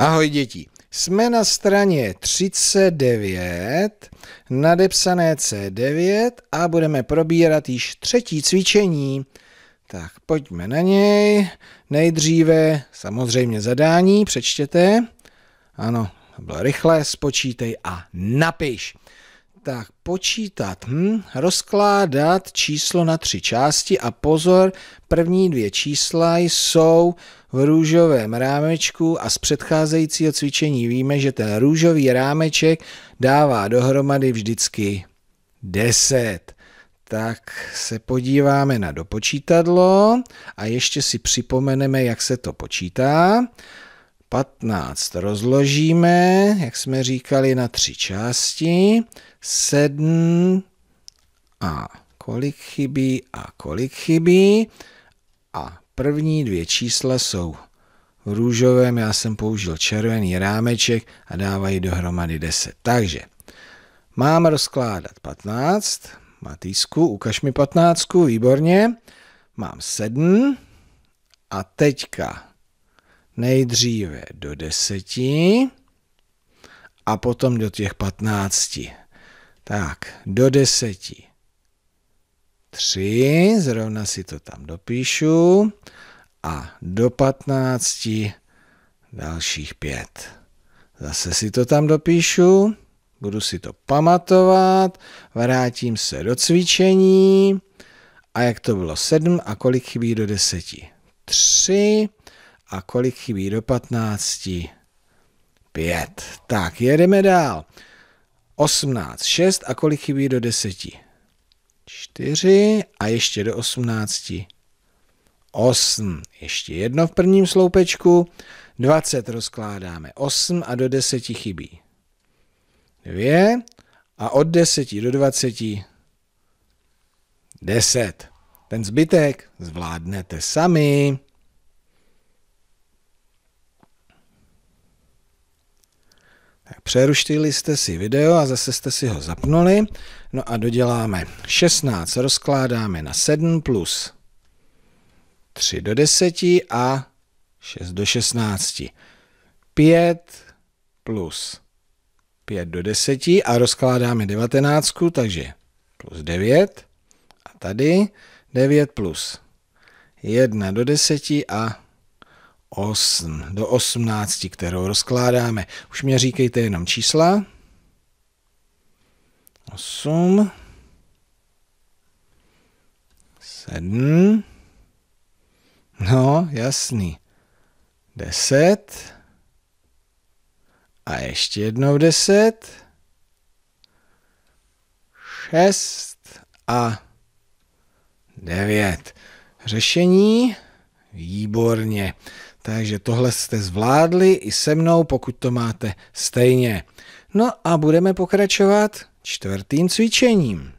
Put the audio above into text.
Ahoj děti. Jsme na straně 39, nadepsané C9 a budeme probírat již třetí cvičení. Tak pojďme na něj. Nejdříve samozřejmě zadání, přečtěte. Ano, bylo rychle, spočítej a napiš. Tak počítat, hm? rozkládat číslo na tři části a pozor, první dvě čísla jsou v růžovém rámečku a z předcházejícího cvičení víme, že ten růžový rámeček dává dohromady vždycky 10. Tak se podíváme na dopočítadlo a ještě si připomeneme, jak se to počítá. 15 rozložíme, jak jsme říkali, na tři části. 7 a kolik chybí a kolik chybí. A první dvě čísla jsou v růžovém, já jsem použil červený rámeček a dávají dohromady 10. Takže mám rozkládat 15, Matýsku, ukaž mi 15, výborně. Mám 7 a teďka nejdříve do deseti a potom do těch patnácti. Tak, do deseti. Tři, zrovna si to tam dopíšu, a do patnácti dalších pět. Zase si to tam dopíšu, budu si to pamatovat, vrátím se do cvičení. A jak to bylo? sedm a kolik chybí do deseti? Tři a kolik chybí do 15? 5. Tak, jedeme dál. 18, 6 a kolik chybí do 10? 4 a ještě do 18. 8. Ještě jedno v prvním sloupečku. 20 rozkládáme. 8 a do 10 chybí. 2 a od 10 do 20 10. Ten zbytek zvládnete sami. Přeruštili jste si video a zase jste si ho zapnuli. No a doděláme 16, rozkládáme na 7 plus 3 do 10 a 6 do 16. 5 plus 5 do 10 a rozkládáme 19, takže plus 9. A tady 9 plus 1 do 10 a 8 do 18, kterou rozkládáme. Už mě říkejte jenom čísla. 8, 7, no jasný, 10 a ještě jednou 10, 6 a 9. Řešení výborně. Takže tohle jste zvládli i se mnou, pokud to máte stejně. No a budeme pokračovat čtvrtým cvičením.